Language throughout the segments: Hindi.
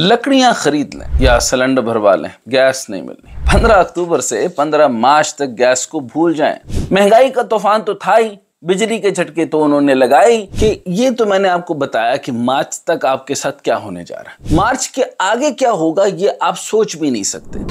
लकड़ियां खरीद लें या सिलेंडर भरवा लें गैस नहीं मिलनी 15 अक्टूबर से 15 मार्च तक गैस को भूल जाएं। महंगाई का तूफान तो था ही बिजली के झटके तो उन्होंने लगाए कि ये तो मैंने आपको बताया कि मार्च तक आपके साथ क्या होने जा रहा है मार्च के आगे क्या होगा ये आप सोच भी नहीं सकते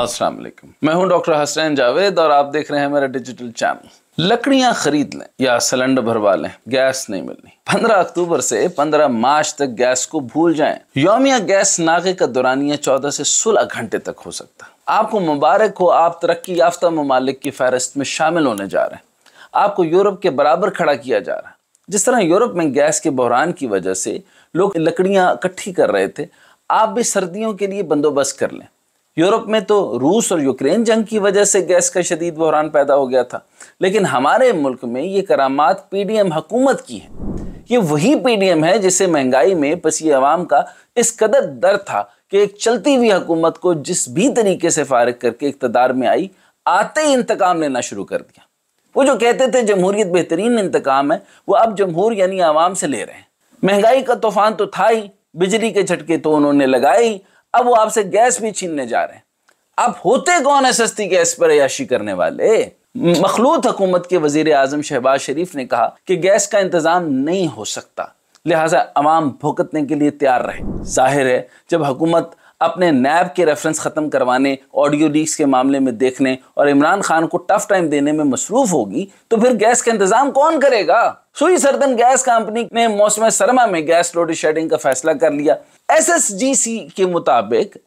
असलम मैं हूं डॉक्टर हसनैन जावेद और आप देख रहे हैं मेरा डिजिटल चैनल लकड़ियां खरीद लें या सिलेंडर भरवा लें गैस नहीं मिलनी 15 अक्टूबर से 15 मार्च तक गैस को भूल जाएं। योमिया गैस नागे का दौरानिया 14 से 16 घंटे तक हो सकता आपको मुबारक हो आप तरक्की याफ्ता ममालिक की फहरिस्त में शामिल होने जा रहे हैं आपको यूरोप के बराबर खड़ा किया जा रहा है जिस तरह यूरोप में गैस के बहरान की वजह से लोग लकड़ियाँ इकट्ठी कर रहे थे आप भी सर्दियों के लिए बंदोबस्त कर लें यूरोप में तो रूस और यूक्रेन जंग की वजह से गैस का शदीद बहरान पैदा हो गया था लेकिन हमारे मुल्क में ये करामात पीडीएम हुकूमत की है ये वही पीडीएम है जिसे महंगाई में पसी आवाम का इस कदर डर था कि एक चलती हुई हुकूमत को जिस भी तरीके से फारग करके इकतदार में आई आते ही इंतकाम लेना शुरू कर दिया वो जो कहते थे जमहूरियत बेहतरीन इंतकाम है वो अब जमहूर यानी आवाम से ले रहे हैं महंगाई का तूफान तो था ही बिजली के झटके तो उन्होंने लगाए अब वो आपसे गैस भी छीनने जा रहे हैं आप होते कौन है सस्ती गैस पर याशी करने वाले मखलूत हुकूमत के वजीर आजम शहबाज शरीफ ने कहा कि गैस का इंतज़ाम नहीं हो सकता लिहाजा अवाम भुगतने के लिए तैयार रहे जाहिर है जब हुकूमत अपने नैब के रेफरेंस ख़त्म करवाने ऑडियो लीक्स के मामले में देखने और इमरान खान को टफ टाइम देने में मसरूफ होगी तो फिर गैस का इंतजाम कौन करेगा सुई सर्दन गैस कंपनी ने मौसम सरमा में गैस लोड शेडिंग का फैसला कर लिया एसएसजीसी के मुताबिक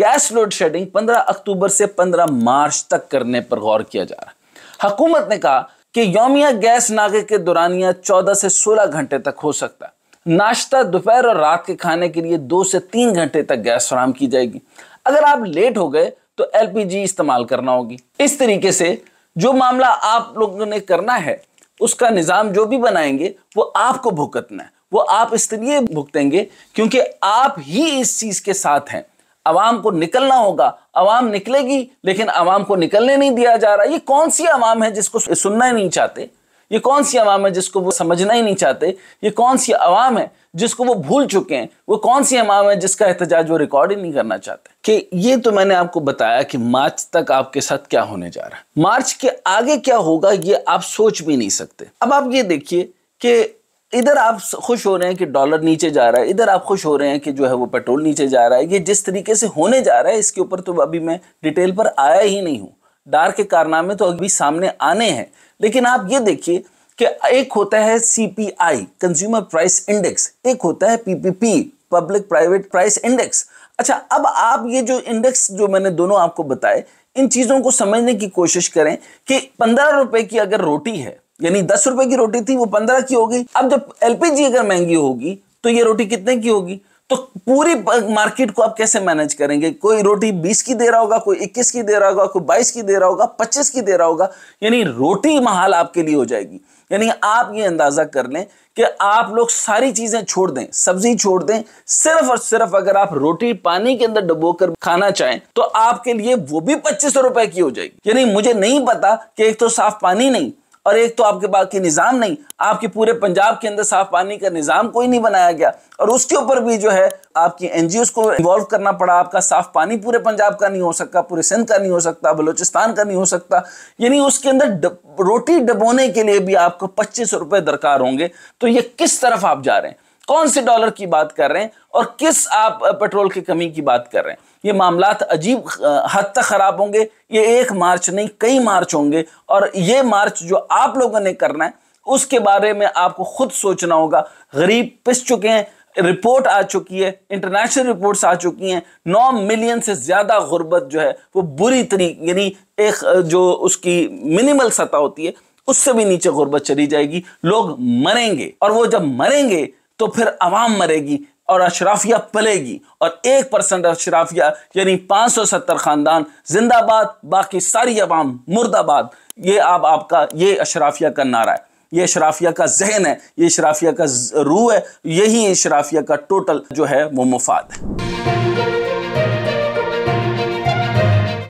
गैस लोड शेडिंग 15 अक्टूबर से 15 मार्च तक करने पर गौर किया जा रहा है ने कहा कि योमिया गैस नागे के दौरानिया चौदह से सोलह घंटे तक हो सकता है नाश्ता दोपहर और रात के खाने के लिए दो से तीन घंटे तक गैस फराम की जाएगी अगर आप लेट हो गए तो एलपीजी इस्तेमाल करना होगी इस तरीके से जो मामला आप लोगों ने करना है उसका निज़ाम जो भी बनाएंगे वो आपको भुगतना है वो आप इसलिए भुगतेंगे क्योंकि आप ही इस चीज़ के साथ हैं अवाम को निकलना होगा अवाम निकलेगी लेकिन अवाम को निकलने नहीं दिया जा रहा ये कौन सी अवाम है जिसको सुनना ही नहीं चाहते ये कौन सी आवाम है जिसको वो समझना ही नहीं चाहते ये कौन सी आवाम है जिसको वो भूल चुके हैं वो कौन सी आवाम है जिसका एहतजाज वो रिकॉर्ड ही नहीं करना चाहते कि ये तो मैंने आपको बताया कि मार्च तक आपके साथ क्या होने जा रहा है मार्च के आगे क्या होगा ये आप सोच भी नहीं सकते अब आप ये देखिए कि इधर आप खुश हो रहे हैं कि डॉलर नीचे जा रहा है इधर आप खुश हो रहे हैं कि जो है वो पेट्रोल नीचे जा रहा है ये जिस तरीके से होने जा रहा है इसके ऊपर तो अभी मैं डिटेल पर आया ही नहीं हूँ डार के कारनामे तो अभी सामने आने हैं लेकिन आप ये देखिए कि एक होता है सीपीआई कंज्यूमर प्राइस इंडेक्स एक होता है PPP public private price index अच्छा अब आप ये जो इंडेक्स जो मैंने दोनों आपको बताए इन चीजों को समझने की कोशिश करें कि पंद्रह रुपए की अगर रोटी है यानी दस रुपए की रोटी थी वो पंद्रह की होगी अब जब एलपीजी अगर महंगी होगी तो ये रोटी कितने की होगी तो पूरी मार्केट को आप कैसे मैनेज करेंगे कोई रोटी 20 की दे रहा होगा कोई 21 की दे रहा होगा कोई 22 की दे रहा होगा 25 की दे रहा होगा यानी रोटी महाल आपके लिए हो जाएगी यानी आप ये अंदाजा कर लें कि आप लोग सारी चीजें छोड़ दें सब्जी छोड़ दें सिर्फ और सिर्फ अगर आप रोटी पानी के अंदर डुबोकर खाना चाहें तो आपके लिए वो भी पच्चीस रुपए की हो जाएगी यानी मुझे नहीं पता कि एक तो साफ पानी नहीं और एक तो आपके पास की निज़ाम नहीं आपके पूरे पंजाब के अंदर साफ पानी का निज़ाम कोई नहीं बनाया गया और उसके ऊपर भी जो है आपकी एन को इन्वॉल्व करना पड़ा आपका साफ पानी पूरे पंजाब का नहीं हो सकता पूरे सिंध का नहीं हो सकता बलूचिस्तान का नहीं हो सकता यानी उसके अंदर रोटी डबोने के लिए भी आपको पच्चीस रुपये दरकार होंगे तो ये किस तरफ आप जा रहे हैं कौन से डॉलर की बात कर रहे हैं और किस आप पेट्रोल की कमी की बात कर रहे हैं ये मामला अजीब हद तक ख़राब होंगे ये एक मार्च नहीं कई मार्च होंगे और ये मार्च जो आप लोगों ने करना है उसके बारे में आपको खुद सोचना होगा गरीब पिस चुके हैं रिपोर्ट आ चुकी है इंटरनेशनल रिपोर्ट्स आ चुकी हैं नौ मिलियन से ज़्यादा गुर्बत जो है वो बुरी तरीके यानी एक जो उसकी मिनिमल सतह होती है उससे भी नीचे गुर्बत चली जाएगी लोग मरेंगे और वो जब मरेंगे तो फिर आवाम मरेगी और अशराफिया पलेगी और एक परसेंट अशराफिया यानी पाँच सौ सत्तर ख़ानदान जिंदाबाद बाकी सारी आवाम मुर्दाबाद ये आप आपका ये अशराफिया का नारा है ये अशराफिया का जहन है ये अशराफिया का रूह है यही अशराफिया का टोटल जो है वो मुफाद है